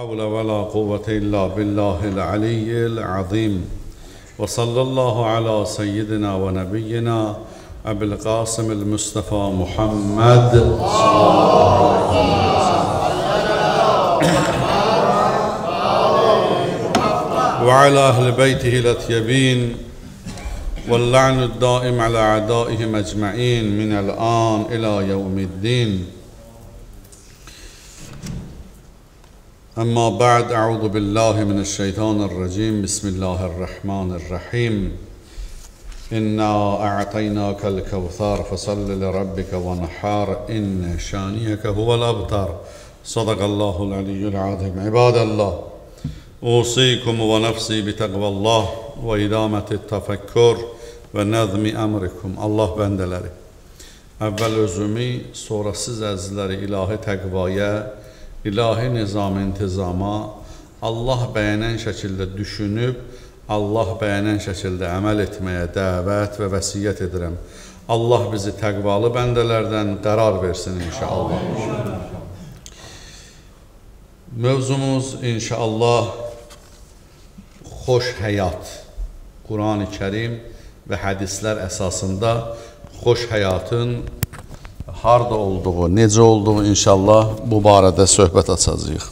حول ولا قوة إلا بالله العلي العظيم وصلى الله على سيدنا ونبينا أبي القاسم المصطفى محمد صلى الله عليه وسلم وعلى أهل بيته الأطيبين واللعن الدائم على أعدائهم أجمعين من الآن إلى يوم الدين أما بعد أعوذ بالله من الشيطان الرجيم بسم الله الرحمن الرحيم إنا أعطيناك الكوثر فصل لربك ونحار إن شانيك هو الأبتر صدق الله العلي العظيم عباد الله أوصيكم ونفسي بتقوى الله وإدامة التفكر ونظم أمركم الله bendeleri Evvel سورة sonrasız əzizləri تقوى يا ilahi nizam intizama Allah bəyənən şəkildə düşünüb, Allah bəyənən şəkildə əməl etməyə dəvət və vəsiyyət edirəm. Allah bizi təqvalı bəndələrdən qərar versin inşallah. Mövzumuz inşallah xoş həyat. Qurani-Kərim və hədislər əsasında xoş həyatın harda olduğu, necə olduğu inşallah bu barədə söhbət açacağıq.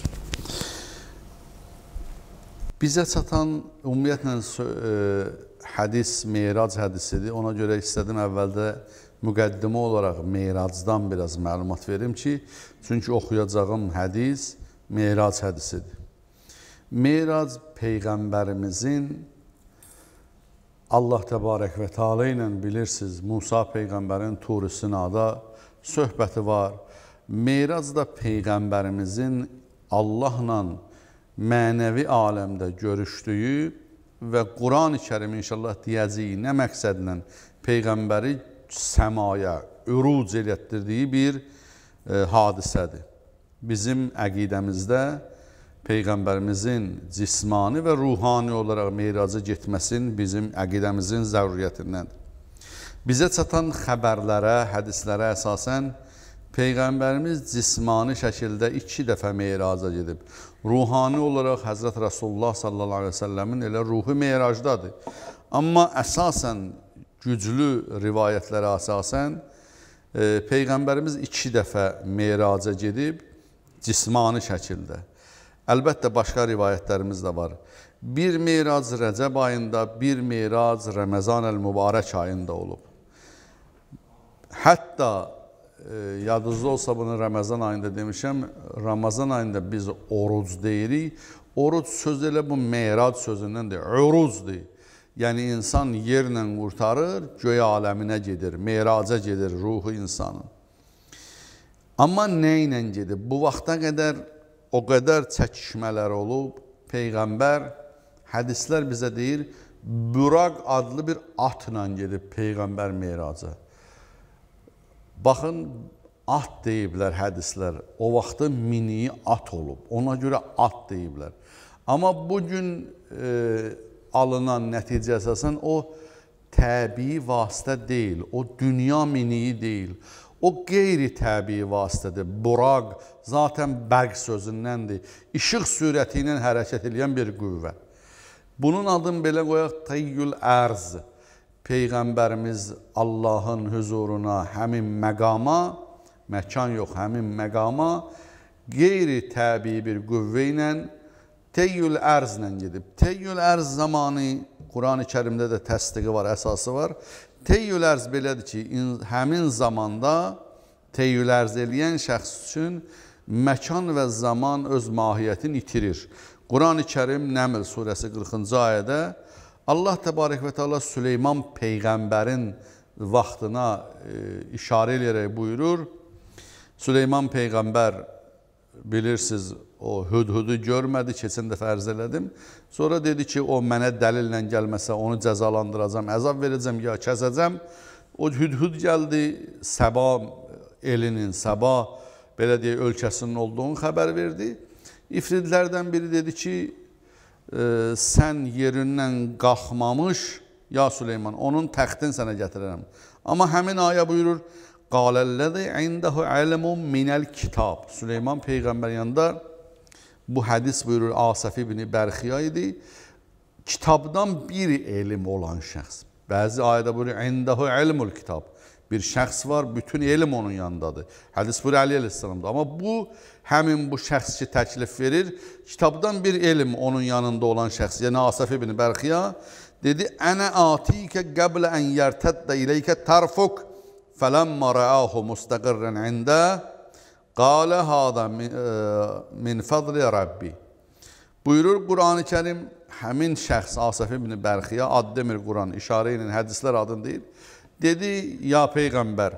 Bizə çatan ümumiyyətlə e, hədis Meyrac hədisidir. Ona görə istədim əvvəldə müqəddimə olaraq Meyracdan biraz məlumat verim ki, çünki oxuyacağım hədis Meyrac hədisidir. Meyrac peyğəmbərimizin Allah təbarək və təala ilə bilirsiniz Musa peyğəmbərin Tur-i Sinada söhbəti var. Meyrac da Peyğəmbərimizin Allahla mənəvi aləmdə görüşdüyü və Quran-ı kərim inşallah deyəcəyi nə məqsədlə Peyğəmbəri səmaya üruc elətdirdiyi bir e, hadisədir. Bizim əqidəmizdə Peyğəmbərimizin cismani və ruhani olaraq meyraca getməsinin bizim əqidəmizin zəruriyyətindəndir. Bizə çatan xəbərlərə, hədislərə əsasən Peyğəmbərimiz cismani şəkildə iki dəfə meyraca gedib. Ruhani olaraq Həzrət Rasulullah sallallahu aleyhi ve səlləmin elə ruhu meyracdadır. Amma əsasən güclü rivayətlərə əsasən e, Peyğəmbərimiz iki dəfə meyraca gedib cismani şəkildə. Əlbəttə başqa rivayətlərimiz də var. Bir meyrac Rəcəb ayında, bir meyrac Ramazan el-Mübarək ayında olub. Hətta e, yadınızda olsa bunu Ramazan ayında demişəm, Ramazan ayında biz oruc deyirik. Oruc sözü elə bu meyrad sözündən deyir, uruzdir. Yəni insan yerlə qurtarır, göy aləminə gedir, meyraca gedir ruhu insanın. Amma nə ilə gedib? Bu vaxta qədər o qədər çəkişmələr olub, Peyğəmbər hədislər bizə deyir, Buraq adlı bir atla gedib Peyğəmbər meyraca. Baxın, at deyiblər hədislər. O vaxtda miniyi at olub. Ona görə at deyiblər. Amma bugün e, alınan nəticə əsasən o təbii vasitə deyil, o dünya miniyi deyil. O qeyri-təbii vasitədir. Buraq zaten bərq sözündəndir. İşıq sürəti ilə hərəkət edən bir qüvvə. Bunun adını belə qoyaq təyyül ərzdir. Peyğəmbərimiz Allahın huzuruna, həmin məqama, məkan yox, həmin məqama qeyri-təbii bir qüvvə ilə Teyyül ərz ilə gedib. Teyyül ərz zamanı Qurani Kərimdə də təsdiqi var, əsası var. Teyyül ərz belədir ki, in, həmin zamanda teyyül ərz eləyən şəxs üçün məkan və zaman öz mahiyyətini itirir. Qurani Kərim Nəml surəsi 40-cı ayədə Allah təbarək və təala Süleyman peyğəmbərin vaxtına e, işarə edərək buyurur. Süleyman peyğəmbər bilirsiniz o hüdhüdü görmədi, keçən dəfə ərz elədim. Sonra dedi ki, o mənə dəlillə gəlməsə onu cəzalandıracam, əzab verəcəm ya kəsəcəm. O hüdhüd gəldi Səba elinin, Səba belə deyək ölkəsinin olduğunu xəbər verdi. İfridlərdən biri dedi ki, e, sən yerindən qalxmamış, ya Süleyman, onun təxtin sənə gətirərəm. Amma həmin ayə buyurur, qaləlləzi indəhu ilmun minəl kitab. Süleyman Peyğəmbər yanında bu hədis buyurur, Asəf ibn Bərxiya idi. Kitabdan bir elm olan şəxs. Bəzi ayədə buyurur, indəhu ilmul kitab bir şəxs var, bütün elm onun yanındadır. Hədis buyur Əli əleyhissalamdır. Amma bu həmin bu şəxs ki təklif verir, kitabdan bir elm onun yanında olan şəxs, yəni Asaf ibn Bərxiya dedi: "Ənə atikə qabla an yertəddə ileykə tarfuk falamma ra'ahu mustaqirran 'inda qala hada min, e, min fadli rabbi." Buyurur Qurani-Kərim həmin şəxs Asaf ibn Bərxiya ad demir Quran, işarə ilə hədislər adını deyir. Dedi, ya Peyğəmbər,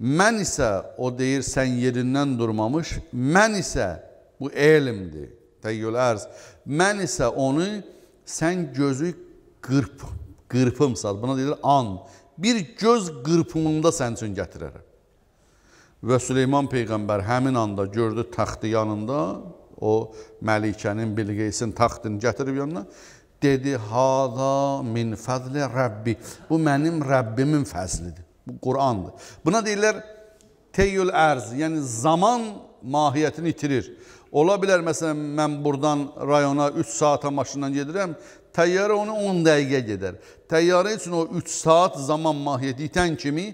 mən isə, o deyir, sən yerindən durmamış, mən isə, bu elmdir, təyyül ərz, mən isə onu sən gözü qırp, qırpımsal, buna deyilir an, bir göz qırpımında sən üçün gətirərəm. Və Süleyman Peyğəmbər həmin anda gördü taxtı yanında, o Məlikənin, Bilqeysin taxtını gətirib yanına, dedi haza min fazli Rabbi. Bu benim Rabbimin fəzlidir. Bu Kur'an'dır. Buna deyirlər teyül erz yani zaman mahiyetini itirir Ola bilər məsələn mən buradan rayona 3 saata maşınla gedirəm, təyyarə onu 10 dəqiqə gedər. Təyyarə üçün o 3 saat zaman mahiyeti itən kimi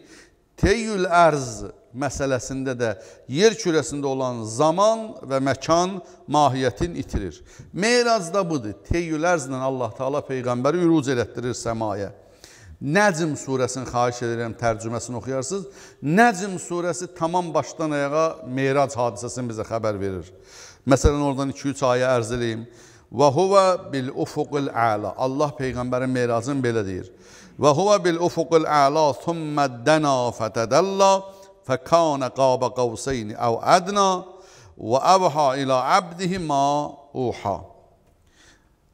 teyül ərz məsələsində də yer kürəsində olan zaman və məkan mahiyyətini itirir. Meyraz da budur. Teyyülərzlə Allah Taala peyğəmbəri üruc elətdirir səmaya. Nəcm surəsini xahiş edirəm tərcüməsini oxuyarsınız. Nəcm surəsi tamam başdan ayağa Meyrac hadisəsini bizə xəbər verir. Məsələn oradan 2-3 ayə ərz eləyim. Və huvə bil ufuqil əla. Allah peyğəmbərin Meyracın belə deyir. Və huvə bil ufuqil əla, thumma dana fətədalla. فکان قاب قوسین او ادنا və əvha ilə abdihi ma uha.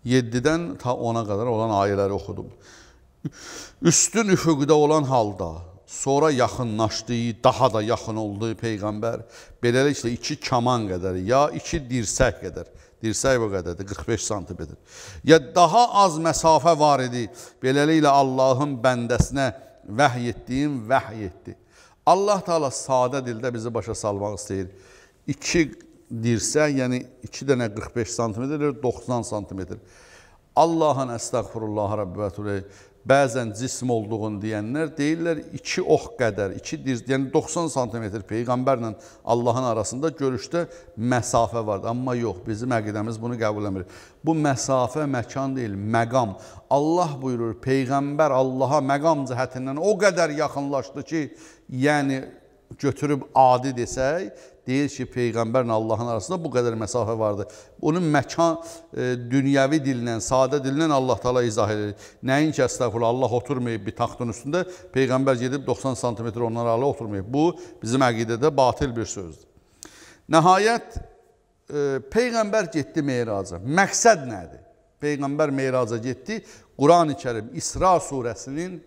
7-dən ta 10-a qədər olan ayələri oxudum. Üstün üfüqdə olan halda sonra yaxınlaşdı, daha da yaxın oldu peyğəmbər. Beləliklə 2 kaman qədər ya 2 dirsək qədər. Dirsək bu qədərdir, 45 sm. Ya daha az məsafə var idi. Beləliklə Allahın bəndəsinə vəhy etdiyim vəhy etdi. Allah Taala sadə dildə bizi başa salmaq istəyir. 2 dirsə, yəni 2 dənə 45 sm, 90 sm. Allahın əstəğfurullah Rabbətülə bəzən cism olduğunu deyənlər deyirlər 2 ox qədər, 2 diz, yəni 90 sm peyğəmbərlə Allahın arasında görüşdə məsafə vardır. Amma yox, bizim əqidəmiz bunu qəbul etmir. Bu məsafə məkan deyil, məqam. Allah buyurur, peyğəmbər Allaha məqam cəhətindən o qədər yaxınlaşdı ki, yəni götürüb adi desək, deyir ki, Peyğəmbərlə Allahın arasında bu qədər məsafə vardır. Onu məkan, e, dünyəvi dillə, sadə dillə Allah tala izah edir. Nəyin ki, əstəğfurullah, Allah oturmayıb bir taxtın üstündə, Peyğəmbər gedib 90 sm ondan aralı oturmayıb. Bu, bizim əqidədə batil bir sözdür. Nəhayət, e, Peyğəmbər getdi meyraca. Məqsəd nədir? Peyğəmbər meyraca getdi. Quran-ı Kerim İsra surəsinin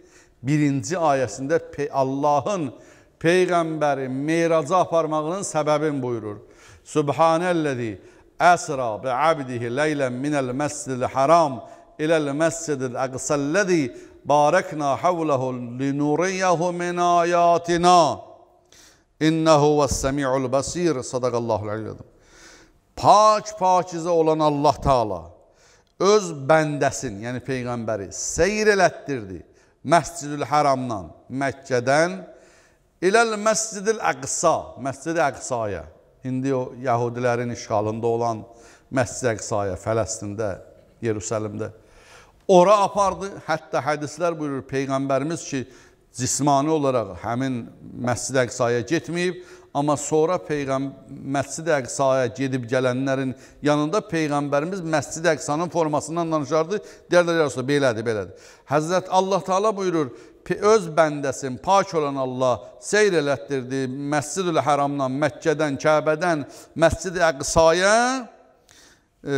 birinci ayəsində Allahın Peyğəmbəri meyraca aparmağının səbəbin buyurur. Subhanəlləzi əsra bi abdihi leylən minəl məscidil haram iləl məscidil əqsəlləzi barəkna havləhu linuriyyəhu min ayatina. İnnehu vəs-səmi'ul basir. Sadaqallahu əl Paç Pak pakizə olan Allah Taala öz bəndəsin, yəni peyğəmbəri seyr elətdirdi Məscidül Haramdan, Məkkədən İləl məscidil əqsa, məscidi əqsaya, indi o yəhudilərin işğalında olan məscid əqsaya, Fələstində, Yerusəlimdə. Ora apardı, hətta hədislər buyurur Peyğəmbərimiz ki, cismani olaraq həmin məscid əqsaya getməyib, amma sonra məscid əqsaya gedib gələnlərin yanında Peyğəmbərimiz məscid əqsanın formasından danışardı, deyərlər yarısı, belədir, belədir. Həzrət Allah Teala buyurur, öz bəndəsin, pak olan Allah seyr elətdirdi Məscid-ül Həramdan, Məkkədən, Kəbədən, Məscid-i Əqsaya, e,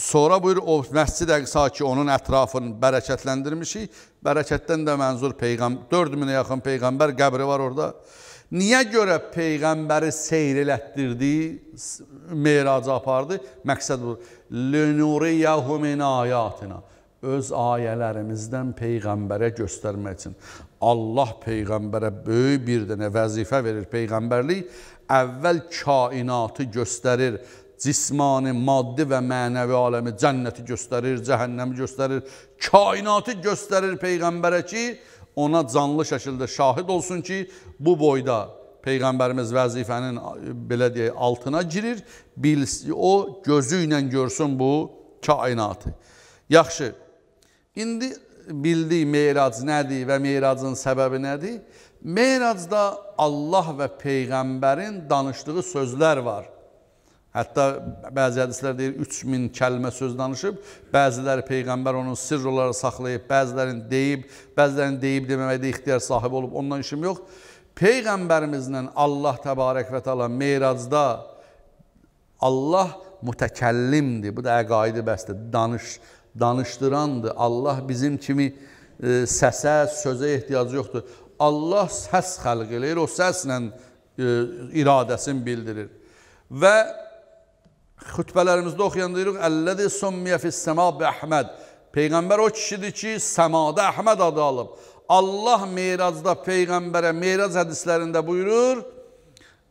sonra buyur o Məscid-i Əqsa ki, onun ətrafını bərəkətləndirmişik, bərəkətdən də mənzur Peyğəmbər, 4000-ə yaxın Peyğəmbər qəbri var orada. Niyə görə Peyğəmbəri seyr elətdirdi, meyraca apardı? Məqsəd budur. لِنُورِيَهُ مِنْ آيَاتِنَا öz ayələrimizdən Peyğəmbərə göstərmək üçün. Allah Peyğəmbərə böyük bir dənə vəzifə verir. Peyğəmbərlik əvvəl kainatı göstərir, cismani, maddi və mənəvi aləmi, cənnəti göstərir, cəhənnəmi göstərir, kainatı göstərir Peyğəmbərə ki, ona canlı şəkildə şahid olsun ki, bu boyda Peyğəmbərimiz vəzifənin belə deyək, altına girir, bilsin, o gözü ilə görsün bu kainatı. Yaxşı, İndi bildik meyrac nədir və meyracın səbəbi nədir? Meyracda Allah və Peyğəmbərin danışdığı sözlər var. Hətta bəzi hədislər deyir 3000 kəlmə söz danışıb, bəziləri peyğəmbər onun sirr olaraq saxlayıb, bəzilərini deyib, bəzilərini deyib deməkdə ixtiyar sahibi olub, ondan işim yox. Peyğəmbərimizlə Allah təbarək və təala Meyracda Allah mütəkəllimdir. Bu da əqaidi bəsdir, danış, danışdırandır. Allah bizim kimi e, səsə, sözə ehtiyacı yoxdur. Allah səs xəlq eləyir, o səslə e, iradəsini bildirir. Və xütbələrimizdə oxuyan deyirik, Əllədi summiyə fissəma bi Əhməd. Peyğəmbər o kişidir ki, səmada Əhməd adı alıb. Allah Meyracda Peyğəmbərə Meyrac hədislərində buyurur,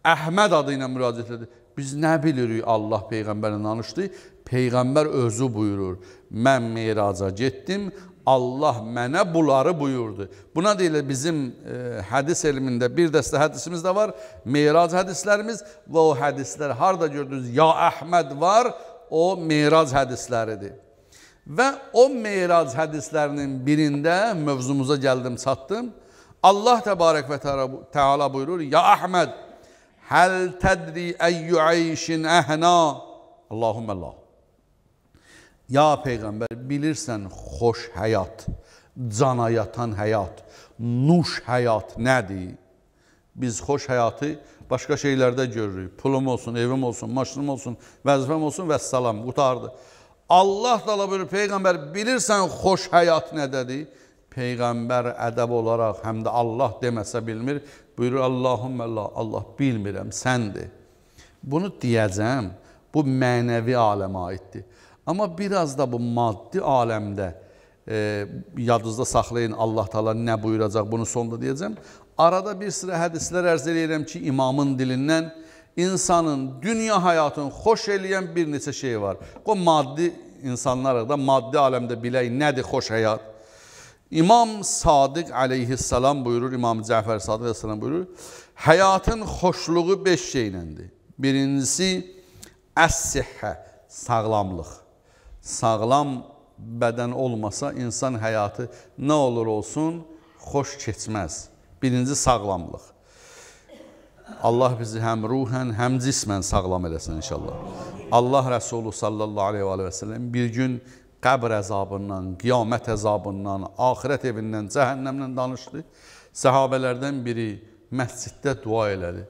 Əhməd adı ilə müraciət edir. Biz nə bilirik Allah Peyğəmbərlə danışdı? Peyğəmbər özü buyurur. mən miraca getdim, Allah mənə bunları buyurdu. Buna deyilir bizim e, hədis elmində bir dəstə hədisimiz də var, mirac hədislərimiz və o hədislər harada gördünüz? Ya Əhməd var, o mirac hədisləridir. Və o mirac hədislərinin birində mövzumuza gəldim, çatdım. Allah təbarək və Teala buyurur, Ya Əhməd, həl tədri əyyü əyşin əhna, Allahümme Allah. Ya Peyğəmbər, bilirsən xoş həyat, cana yatan həyat, nuş həyat nədir? Biz xoş həyatı başqa şeylərdə görürük. Pulum olsun, evim olsun, maşınım olsun, vəzifəm olsun və salam, qutardı. Allah dala buyurur, Peyğəmbər, bilirsən xoş həyat nədədir? Peyğəmbər ədəb olaraq həm də Allah deməsə bilmir. Buyurur, Allahümmə Allah, Allah bilmirəm, səndir. Bunu deyəcəm, bu mənəvi aləmə aiddir. Amma biraz da bu maddi aləmdə e, yadınızda saxlayın, Allah Taala nə buyuracaq, bunu sonda deyəcəm. Arada bir sıra hədislər ərz eləyirəm ki, imamın dilindən insanın dünya həyatını xoş eləyən bir neçə şey var. O maddi insanlarıq da maddi aləmdə bilək nədir xoş həyat. İmam Sadiq əleyhissalam buyurur, İmam Cəfər Sadiq əleyhissalam buyurur, həyatın xoşluğu beş şeyləndir. Birincisi əs-sihhə, sağlamlıq sağlam bədən olmasa insan həyatı nə olur olsun xoş keçməz. Birinci sağlamlıq. Allah bizi həm ruhən, həm cismən sağlam eləsin inşallah. Allah Rəsulu sallallahu aleyhi və səlləm bir gün qəbr əzabından, qiyamət əzabından, axirət evindən, cəhənnəmdən danışdı. Səhabələrdən biri məsciddə dua elədi.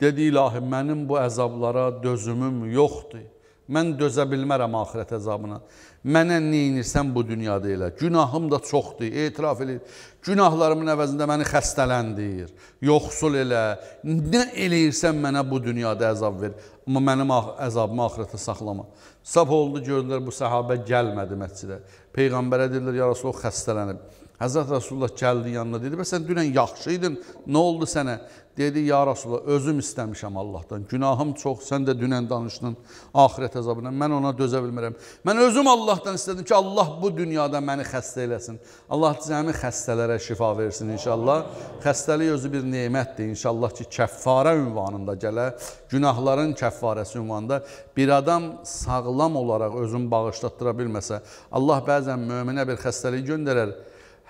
Dedi, ilahi, mənim bu əzablara dözümüm yoxdur. Mən dözə bilmərəm axirət əzabına. Mənə neyinirsən bu dünyada elə? Günahım da çoxdur, etiraf edir. Günahlarımın əvəzində məni xəstələndir, yoxsul elə. Nə eləyirsən mənə bu dünyada əzab ver. Amma mənim əzabımı axirətə saxlama. Sap oldu, gördülər bu səhabə gəlmədi məscidə. Peyğəmbərə dedilər, ya Rasulullah xəstələnib. Həzrət Rasulullah gəldi yanına, dedi, bəs sən dünən yaxşı idin, nə oldu sənə? Dedi, ya Rasulullah, özüm istəmişəm Allahdan. Günahım çox, sən də dünən danışdın ahirət əzabına. Mən ona dözə bilmirəm. Mən özüm Allahdan istədim ki, Allah bu dünyada məni xəstə eləsin. Allah cəmi xəstələrə şifa versin inşallah. Xəstəlik özü bir neymətdir inşallah ki, kəffarə ünvanında gələ, günahların kəffarəsi ünvanında bir adam sağlam olaraq özünü bağışlatdıra bilməsə, Allah bəzən möminə bir xəstəlik göndərər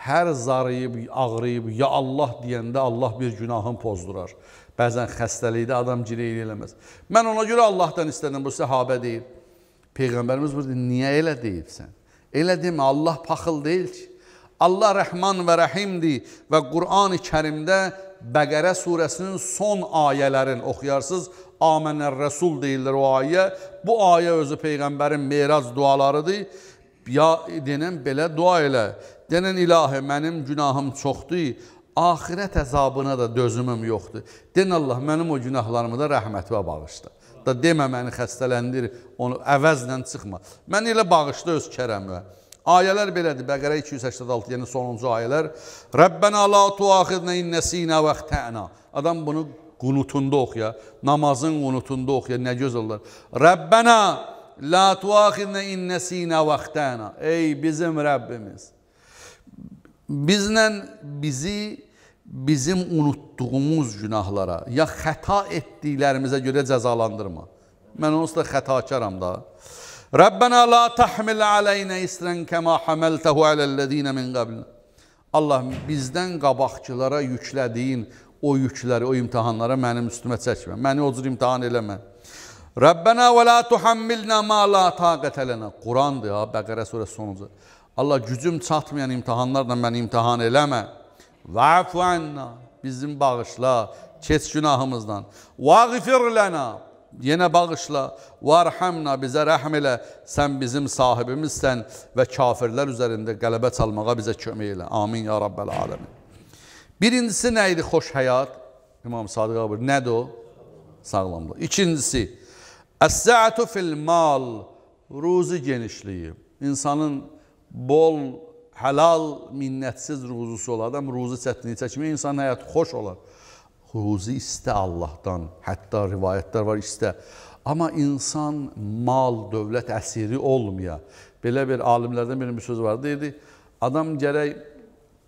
hər zarıyıb, ağrıyıb, ya Allah deyəndə Allah bir günahın pozdurar. Bəzən xəstəlikdə adam girey eləməz. Mən ona görə Allahdan istədim, bu səhabə deyil. Peyğəmbərimiz burada niyə elə deyibsən? Elə demə, Allah paxıl deyil ki. Allah rəhman və rəhimdir və Qur'an-ı kərimdə Bəqərə surəsinin son ayələrin oxuyarsınız, Amənər Rəsul deyirlər o ayə. Bu ayə özü Peyğəmbərin meyrac dualarıdır. Ya denən belə dua elə. Denən ilahi, mənim günahım çoxdur, axirət əzabına da dözümüm yoxdur. Den Allah, mənim o günahlarımı da rəhmətvə bağışla. Da demə məni xəstələndir, onu əvəzlə çıxma. Mən elə bağışla öz kərəmlə. Ayələr belədir, Bəqərə 286, yəni sonuncu ayələr. Rəbbənə la tuaxidnə innəsinə və xtəna. Adam bunu qunutunda oxuya, namazın qunutunda oxuya, nə gözəllər. Rəbbənə la tuaxidnə innəsinə və xtəna. Ey bizim Rəbbimiz! bizlə bizi bizim unutduğumuz günahlara ya xəta etdiklərimizə görə cəzalandırma. Mən onsuz da xətakaram da. Rəbbənə la təhmil aleynə isrən kəmə həməltəhu aləllədinə min qablina. Allah bizdən qabaqçılara yüklədiyin o yükləri, o imtihanlara mənim üstümə çəkmə. Məni o cür imtihan eləmə. Rəbbənə və la tuhammilnə ma la taqətələnə. Qurandır ya, Bəqərə surəsi sonuncu. Allah gücüm çatmayan imtahanlarla məni imtihan eləmə. Vəfu anna, bizim bağışla, keç günahımızdan. Vəğfir lənə, yenə bağışla. Vərhamna, bizə rəhm elə. Sən bizim sahibimizsən və kafirlər üzərində qələbə çalmağa bizə kömək elə. Amin ya Rabbəl aləmin. Birincisi nə idi xoş həyat? İmam Sadiq abi, nədir o? Sağlamlıq. İkincisi, əs-sə'atu fil mal, ruzi genişliyi. İnsanın bol, həlal, minnətsiz ruzusu olar. Adam ruzu çətinliyi çəkmək, insanın həyatı xoş olar. Ruzu istə Allahdan, hətta rivayətlər var istə. Amma insan mal, dövlət əsiri olmaya. Belə bir alimlərdən bir söz var, deyirdi, adam gərək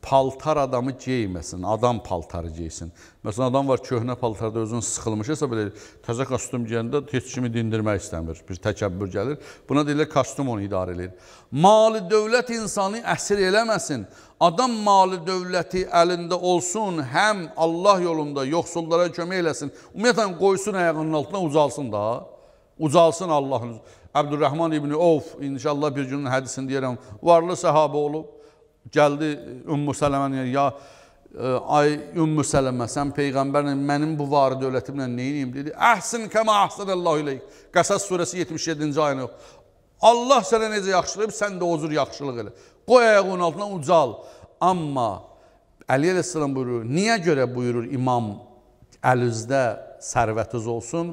paltar adamı geyməsin, adam paltarı geysin. Məsələn, adam var köhnə paltarda özünü sıxılmış, hesab edir, təzə kostyum geyəndə heç kimi dindirmək istəmir, bir təkəbbür gəlir. Buna deyirlər, kostyum onu idarə edir. Mali dövlət insanı əsir eləməsin. Adam mali dövləti əlində olsun, həm Allah yolunda yoxsullara kömək eləsin. Ümumiyyətən, qoysun əyağının altına uzalsın da. Ucalsın Allahın. Əbdürrəhman İbni Of, inşallah bir günün hədisini deyirəm, varlı səhabə olub gəldi Ümmü e, Sələmə, ya e, ay Ümmü Sələmə, sən Peyğəmbərlə mənim bu varı dövlətimlə neyiniyim? Dedi, əhsin kəmə əhsənəllahu iləyik. Qəsəs surəsi 77-ci ayını yox. Allah sənə necə yaxşılıb, sən də o cür yaxşılıq elə. Qoy əyəqin altına ucal. Amma Əli Əleyhisselam buyurur, niyə görə buyurur imam əlüzdə sərvətiz olsun?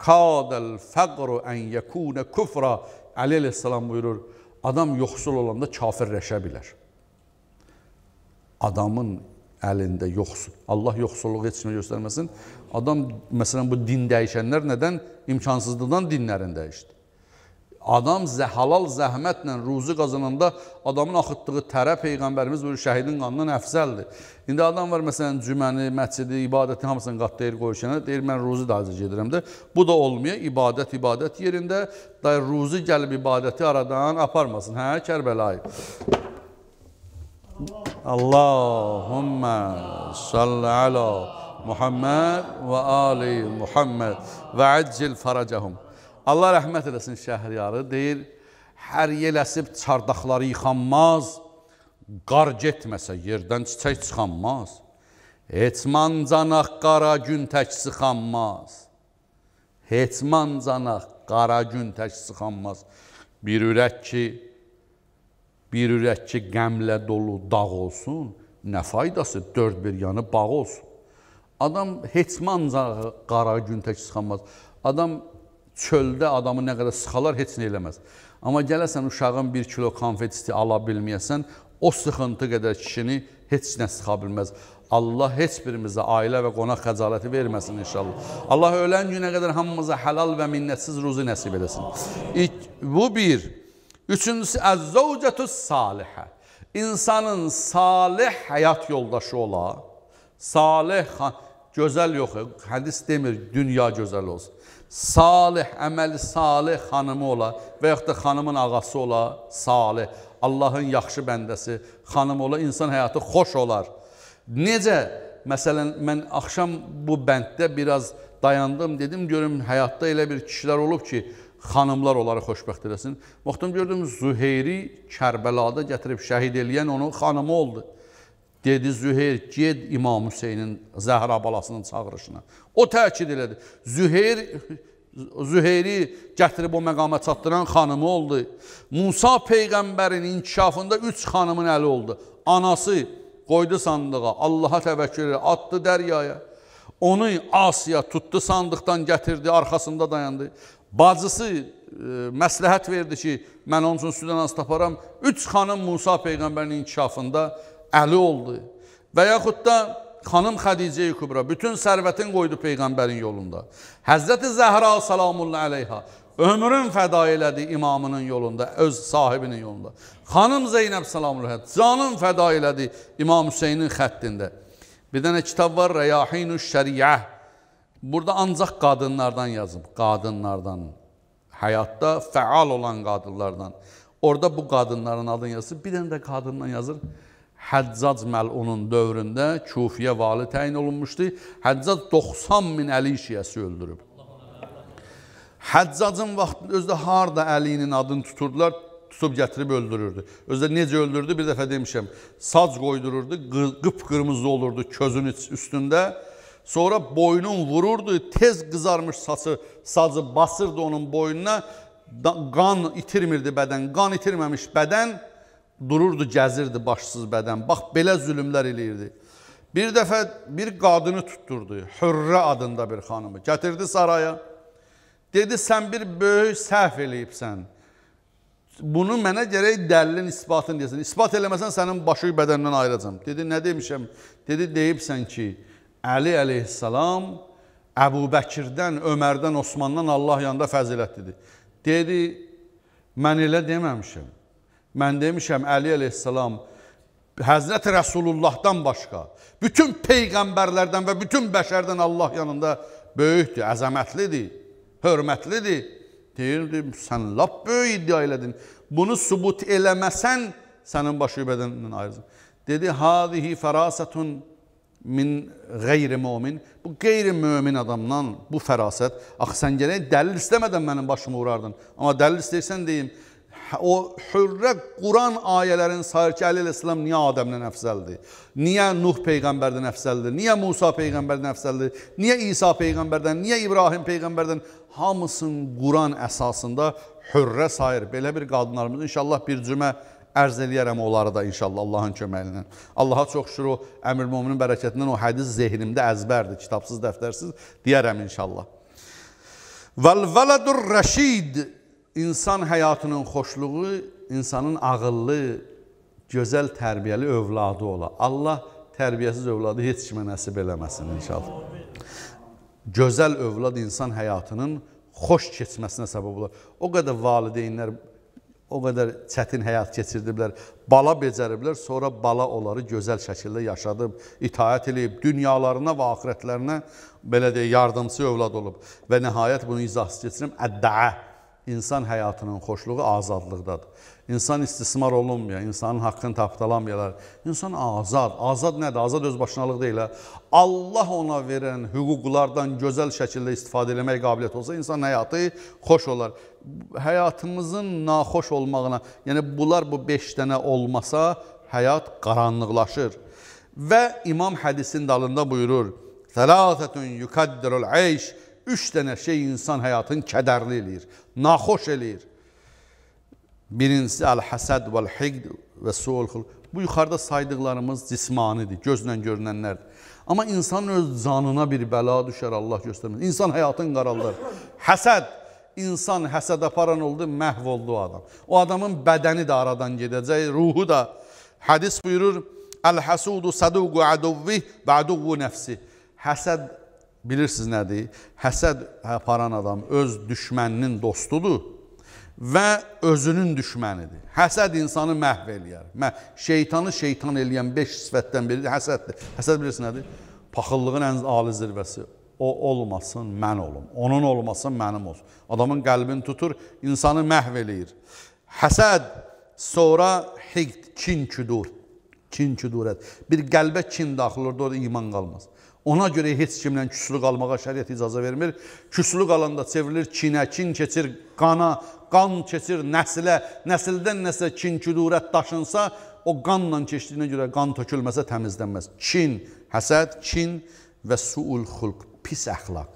Kadəl fəqru ən yəkunə küfra. Əli Əleyhisselam buyurur, adam yoxsul olanda kafirləşə bilər adamın əlində yoxsul. Allah yoxsulluğu heç kimə göstərməsin. Adam məsələn bu din dəyişənlər nədən imkansızlıqdan dinlərini dəyişdi. Adam zəhalal zəhmətlə ruzi qazananda adamın axıtdığı tərə peyğəmbərimiz buyurur şəhidin qanından əfsəldir. İndi adam var məsələn cüməni, məscidi, ibadəti hamısını qatlayır qoyuşana, deyir mən ruzi da hacı gedirəm də. Bu da olmuyor. İbadət ibadət yerində da ruzi gəlib ibadəti aradan aparmasın. Hə, Kərbəlayı. اللهم صل على Muhammed ve Ali Muhammed ve accil faracahum. Allah rəhmət eləsin Şəhriyarı deyir, hər yeləsib çardaqları yıxanmaz, qar getməsə yerdən çiçək çıxanmaz, heç mancanaq qara gün tək sıxanmaz, heç mancanaq qara gün tək sıxanmaz. Bir ürək ki, Bir ürək ki, qəmlə dolu dağ olsun, nə faydası dörd bir yanı bağ olsun. Adam heçmanca qara gün tək sıxanmaz. Adam çöldə adamı nə qədər sıxalar, heç nə eləməz. Amma gələsən uşağın bir kilo konfet isti ala bilməyəsən, o sıxıntı qədər kişini heç nə sıxa bilməz. Allah heç birimizə ailə və qonaq xəcaləti verməsin inşallah. Allah ölən günə qədər hamımıza həlal və minnətsiz ruzi nəsib edəsin. İlk, bu bir. Üçüncüsü əzzəvcətü salihə. İnsanın salih həyat yoldaşı ola, salih, gözəl yox, hədis demir dünya gözəl olsun. Salih, əməli salih xanımı ola və yaxud da xanımın ağası ola, salih. Allahın yaxşı bəndəsi, xanım ola, insan həyatı xoş olar. Necə? Məsələn, mən axşam bu bənddə biraz dayandım, dedim görüm həyatda elə bir kişilər olub ki, xanımlar onları xoşbəxt eləsin. Vaxtım gördüm, Züheyri Kərbəlada gətirib şəhid eləyən onun xanımı oldu. Dedi Züheyr, ged İmam Hüseynin Zəhra balasının çağırışına. O təkid elədi. Züheyr, Züheyri gətirib o məqama çatdıran xanımı oldu. Musa Peyğəmbərin inkişafında üç xanımın əli oldu. Anası qoydu sandığa, Allaha təvəkkül edir, atdı dəryaya. Onu Asiya tutdu sandıqdan gətirdi, arxasında dayandı. Bacısı e, məsləhət verdi ki, mən onun üçün südən az taparam. Üç xanım Musa Peyğəmbərin inkişafında əli oldu. Və yaxud da xanım Xədicə-i Kübra bütün sərvətin qoydu Peyğəmbərin yolunda. Həzrəti Zəhra salamunlə əleyha ömrün fəda elədi imamının yolunda, öz sahibinin yolunda. Xanım Zeynəb salamunlə canın fəda elədi İmam Hüseynin xəttində. Bir dənə kitab var, Rəyahinü Şəriyəh. Burada ancaq qadınlardan yazıb, qadınlardan. Həyatda fəal olan qadınlardan. Orada bu qadınların adını yazıb, bir dənə də qadından yazır. Həccac Məlunun dövründə Kufiyə vali təyin olunmuşdu. Həccac 90 min əli işiyəsi öldürüb. Həccacın vaxtında özü də harda Əlinin adını tuturdular, tutub gətirib öldürürdü. Özü də necə öldürdü, bir dəfə demişəm, sac qoydururdu, qıp-qırmızı olurdu közün üstündə Sonra boynun vururdu, tez qızarmış saçı, sacı basırdı onun boynuna. Da, qan itirmirdi bədən, qan itirməmiş bədən dururdu, gəzirdi başsız bədən. Bax, belə zülümlər eləyirdi. Bir dəfə bir qadını tutturdu, Hürrə adında bir xanımı. Gətirdi saraya. Dedi, sən bir böyük səhv eləyibsən. Bunu mənə gərək dəlilin isbatını deyəsən. İsbat eləməsən, sənin başı bədəndən ayıracam. Dedi, nə demişəm? Dedi, deyibsən ki, Əli əleyhissalam Əbu Bəkirdən, Ömərdən, Osmandan Allah yanında fəzilətlidir. Dedi, mən elə deməmişəm. Mən demişəm, Əli əleyhissalam Həzrəti Rəsulullahdan başqa, bütün peyğəmbərlərdən və bütün bəşərdən Allah yanında böyükdür, əzəmətlidir, hörmətlidir. Deyirdi, sən lap böyük iddia elədin. Bunu subut eləməsən, sənin başı bədən ayrılır. Dedi, hadihi fərasətun min qeyri-mömin. Bu qeyri-mömin adamdan bu fərasət, axı sən gələk dəlil istəmədən mənim başımı vurardın. Amma dəlil istəyirsən deyim, hə, o hürrə Quran ayələrin sayır ki, Əli əleyhissalam niyə Adəmdən əfsəldir? Niyə Nuh peyğəmbərdən əfsəldir? Niyə Musa peyğəmbərdən əfsəldir? Niyə İsa peyğəmbərdən? Niyə İbrahim peyğəmbərdən? Hamısının Quran əsasında hürrə sayır. Belə bir qadınlarımız inşallah bir cümə ərz eləyərəm onları da inşallah Allahın köməklə. Allaha çox şükür o Əmir Möminin bərəkətindən o hədis zehnimdə əzbərdir, kitabsız, dəftərsiz deyərəm inşallah. Vəl-vələdur rəşid insan həyatının xoşluğu insanın ağıllı, gözəl tərbiyəli övladı ola. Allah tərbiyəsiz övladı heç kimə nəsib eləməsin inşallah. Gözəl övlad insan həyatının xoş keçməsinə səbəb olar. O qədər valideynlər O qədər çətin həyat keçirdiblər, bala becəriblər, sonra bala onları gözəl şəkildə yaşadıb, itaət eləyib, dünyalarına və axirətlərinə belə deyə yardımçı övlad olub. Və nəhayət bunu izahsız keçirəm, əddaa insan həyatının xoşluğu azadlıqdadır. İnsan istismar olunmayan, insanın haqqını tapdalamayalar. İnsan azad. Azad nədir? Azad öz başınalıq deyil. Allah ona verən hüquqlardan gözəl şəkildə istifadə eləmək qabiliyyəti olsa, insan həyatı xoş olar. Həyatımızın naxoş olmağına, yəni bunlar bu 5 dənə olmasa, həyat qaranlıqlaşır. Və İmam hədisin dalında buyurur: "Səlasətun yukaddirul ayş" üç dənə şey insan həyatını kədərli eləyir naxoş eləyir. Birincisi əl-həsəd vəl-hiqd və suol xulq. Bu yuxarıda saydıqlarımız cismanidir, gözlə görünənlərdir. Amma insanın öz canına bir bəla düşər, Allah göstərməz. İnsan həyatın qaralır. Həsəd, insan həsəd aparan oldu, məhv oldu o adam. O adamın bədəni də aradan gedəcək, ruhu da. Hədis buyurur, Əl-həsudu səduqu əduvvih və əduvvu nəfsi. Həsəd bilirsiniz nədir? Həsəd aparan hə, adam öz düşməninin dostudur və özünün düşmənidir. Həsəd insanı məhv eləyər. Məh şeytanı şeytan eləyən 5 sifətdən biridir həsəddir. Həsəd bilirsiniz nədir? Paxıllığın ən ali zirvəsi. O olmasın, mən olum. Onun olmasın, mənim olsun. Adamın qəlbini tutur, insanı məhv eləyir. Həsəd, sonra hiqd, kin küdur. Kin küdurət. Bir qəlbə kin daxil olur, orada iman qalmaz. Ona görə heç kimlə küslü qalmağa şəriət icazə vermir. Küslü qalanda çevrilir kinə, kin keçir qana, qan keçir nəslə, nəsildən nəslə kin küdurət daşınsa, o qanla keçdiyinə görə qan tökülməsə təmizlənməz. Kin, həsəd, kin və suul xulq, pis əxlaq.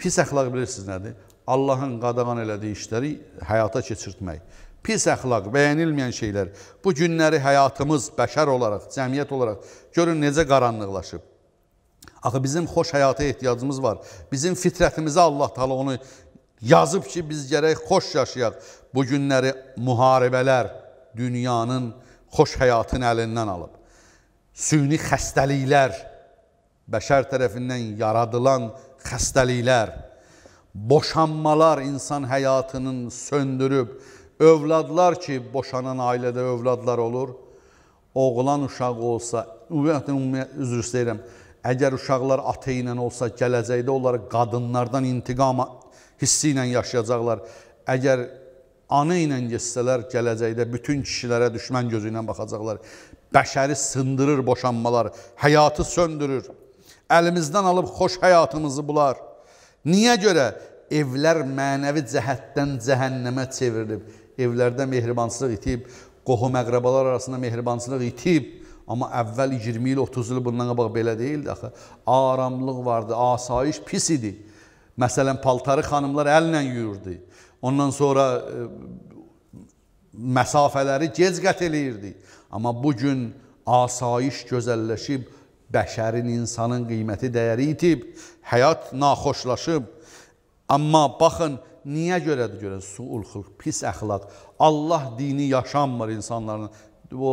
Pis əxlaq bilirsiniz nədir? Allahın qadağan elədiyi işləri həyata keçirtmək. Pis əxlaq, bəyənilməyən şeylər. Bu günləri həyatımız bəşər olaraq, cəmiyyət olaraq görün necə qaranlıqlaşıb. Axı bizim xoş həyata ehtiyacımız var. Bizim fitrətimizə Allah Taala onu yazıb ki, biz gərək xoş yaşayaq. Bu günləri müharibələr dünyanın xoş həyatını əlindən alıb. Süni xəstəliklər, bəşər tərəfindən yaradılan xəstəliklər, boşanmalar insan həyatının söndürüb, övladlar ki, boşanan ailədə övladlar olur, oğlan uşağı olsa, ümumiyyətlə, ümumiyyətlə, üzr istəyirəm, Əgər uşaqlar ata ilə olsa, gələcəkdə onlar qadınlardan intiqam hissi ilə yaşayacaqlar. Əgər ana ilə geçsələr, gələcəkdə bütün kişilərə düşmən gözü ilə baxacaqlar. Bəşəri sındırır boşanmalar, həyatı söndürür. Əlimizdən alıb xoş həyatımızı bular. Niyə görə? Evlər mənəvi cəhətdən cəhənnəmə çevrilib. Evlərdə mehribansızlıq itib, qohum əqrəbalar arasında mehribansızlıq itib Amma əvvəl 20 il, 30 il bundan qabaq belə deyildi axı. Aramlıq vardı, asayiş pis idi. Məsələn, paltarı xanımlar əllə yuyurdu. Ondan sonra e, məsafələri gec qət eləyirdi. Amma bu gün asayiş gözəlləşib, bəşərin, insanın qiyməti dəyəri itib, həyat naxoşlaşıb. Amma baxın, niyə görədir görən suul xulq, pis əxlaq. Allah dini yaşanmır insanların bu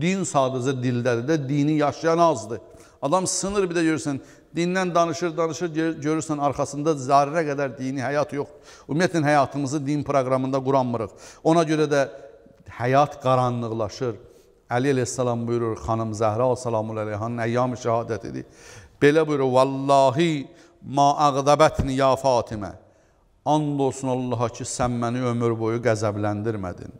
din sadəcə dildədir də, dini yaşayan azdır. Adam sınır bir də görürsən, dindən danışır, danışır, görürsən arxasında zərrə qədər dini həyat yoxdur. Ümumiyyətlə həyatımızı din proqramında quranmırıq. Ona görə də həyat qaranlıqlaşır. Əli əleyhissalam buyurur, xanım Zəhra salamun əleyhanın əyyam-ı şəhadətidir. Belə buyurur, vallahi ma əqdəbətni ya Fatimə. And olsun Allaha ki, sən məni ömür boyu qəzəbləndirmədin.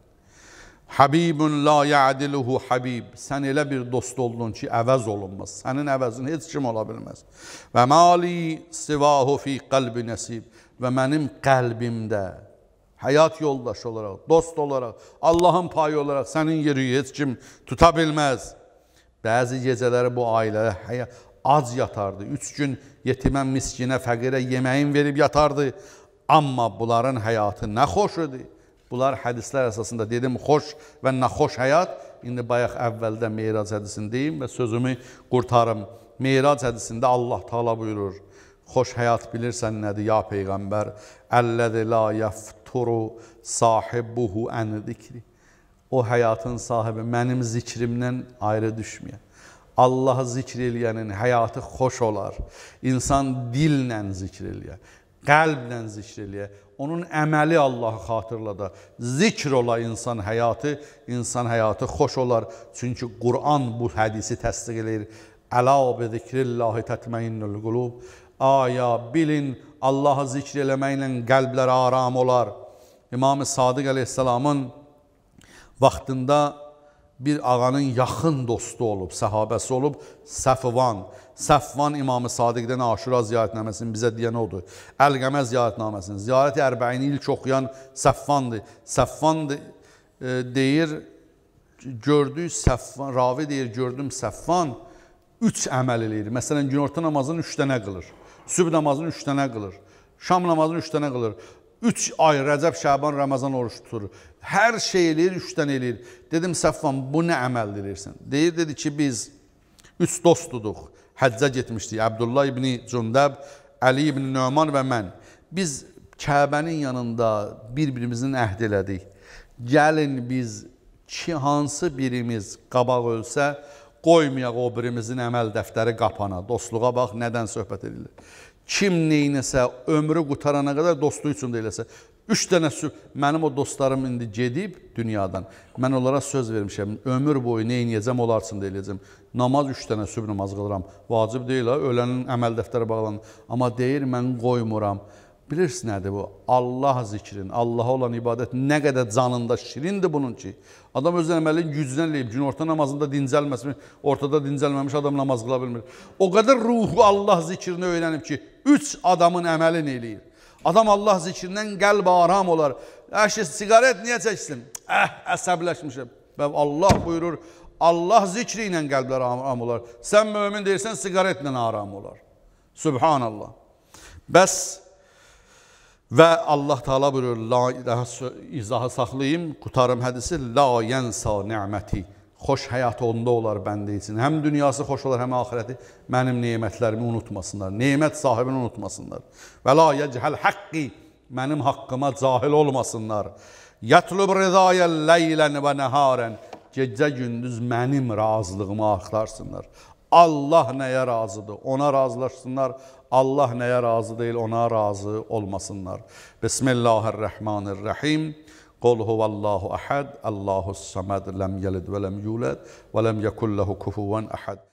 Habibun la ya'diluhu habib. Sən elə bir dost oldun ki, əvəz olunmaz. Sənin əvəzin heç kim ola bilməz. Və mali sivahu fi qalbi nəsib. Və mənim qəlbimdə həyat yoldaşı olaraq, dost olaraq, Allahın payı olaraq sənin yeri heç kim tuta bilməz. Bəzi gecələri bu ailə ac yatardı. Üç gün yetimə, miskinə, fəqirə yeməyin verib yatardı. Amma bunların həyatı nə xoş idi. Bunlar hədislər əsasında dedim, xoş və naxoş həyat. İndi bayaq əvvəldə Meyrac hədisini deyim və sözümü qurtarım. Meyrac hədisində Allah Taala buyurur: Xoş həyat bilirsən nədir ya peyğəmbər? Əlləzi la yafturu sahibuhu an zikri. O həyatın sahibi mənim zikrimdən ayrı düşməyən. Allahı zikr eləyənin həyatı xoş olar. İnsan dillə zikr eləyər qəlblə zikr eləyə, onun əməli Allahı xatırlada. Zikr ola insan həyatı, insan həyatı xoş olar. Çünki Quran bu hədisi təsdiq eləyir. Əla bi zikrillahi tətməinnül qulub. Aya bilin, Allahı zikr eləməklə qəlblər aram olar. İmam-ı Sadiq əleyhissalamın vaxtında bir ağanın yaxın dostu olub, səhabəsi olub Səfvan. Səfvan İmamı Sadiqdən Aşura ziyarətnaməsini bizə deyən odur. Əlqəmə ziyarətnaməsini, ziyarət-i Ərbəyini ilk oxuyan Səfvandır. Səffan e, deyir, gördük Səffan, ravi deyir, gördüm Səffan üç əməl eləyir. Məsələn, günorta namazını üç dənə qılır, sübh namazını üç dənə qılır, şam namazını üç dənə qılır. Üç ay Rəcəb, Şəban, Ramazan oruç tutur. Hər şey eləyir, üç dənə eləyir. Dedim, Səffan, bu nə əməl eləyirsən? Deyir, dedi ki, biz üç dost tutuq həccə getmişdik. Əbdullah ibni Cündəb, Əli ibni Nöman və mən. Biz Kəbənin yanında bir-birimizin əhd elədik. Gəlin biz ki, hansı birimiz qabaq ölsə, qoymayaq o birimizin əməl dəftəri qapana. Dostluğa bax, nədən söhbət edilir. Kim neynəsə, ömrü qutarana qədər dostluq üçün də eləsə. Üç dənə mənim o dostlarım indi gedib dünyadan. Mən onlara söz vermişəm. Ömür boyu nə edəcəm, onlarsın da eləyəcəm. Namaz üç dənə sübh namazı qılıram. Vacib deyil ha, ölənin əməl dəftəri bağlanır. Amma deyir mən qoymuram. Bilirsiniz nədir bu? Allah zikrin, Allaha olan ibadət nə qədər canında şirindir bunun ki. Adam öz əməlin gücünə eləyib, günorta namazında dincəlməsin, ortada dincəlməmiş adam namaz qıla bilmir. O qədər ruhu Allah zikrini öyrənib ki, üç adamın əməlini eləyir. Adam Allah zikrindən qəlb aram olar. Əşi, siqaret niyə çəksin? Əh, eh, əsəbləşmişəm. Və Allah buyurur, Allah zikri ilə qəlblər aram olar. Sən mömin deyirsən, siqaretlə aram olar. Subhanallah. Bəs və Allah Taala buyurur, la daha izahı saxlayım, qutarım hədisi la yensa ni'məti xoş həyat onda olar bəndə üçün. Həm dünyası xoş olar, həm axirəti. Mənim nemətlərimi unutmasınlar. Nemət sahibini unutmasınlar. Və la yechəl haqqi mənim haqqıma cahil olmasınlar. Yətlub ridaya leylən və nəharən gecə gündüz mənim razılığımı axtarsınlar. Allah nəyə razıdır, ona razılaşsınlar. Allah nəyə razı deyil, ona razı olmasınlar. Bismillahirrahmanirrahim. قل هو الله أحد الله الصمد لم يلد ولم يولد ولم يكن له كفوا أحد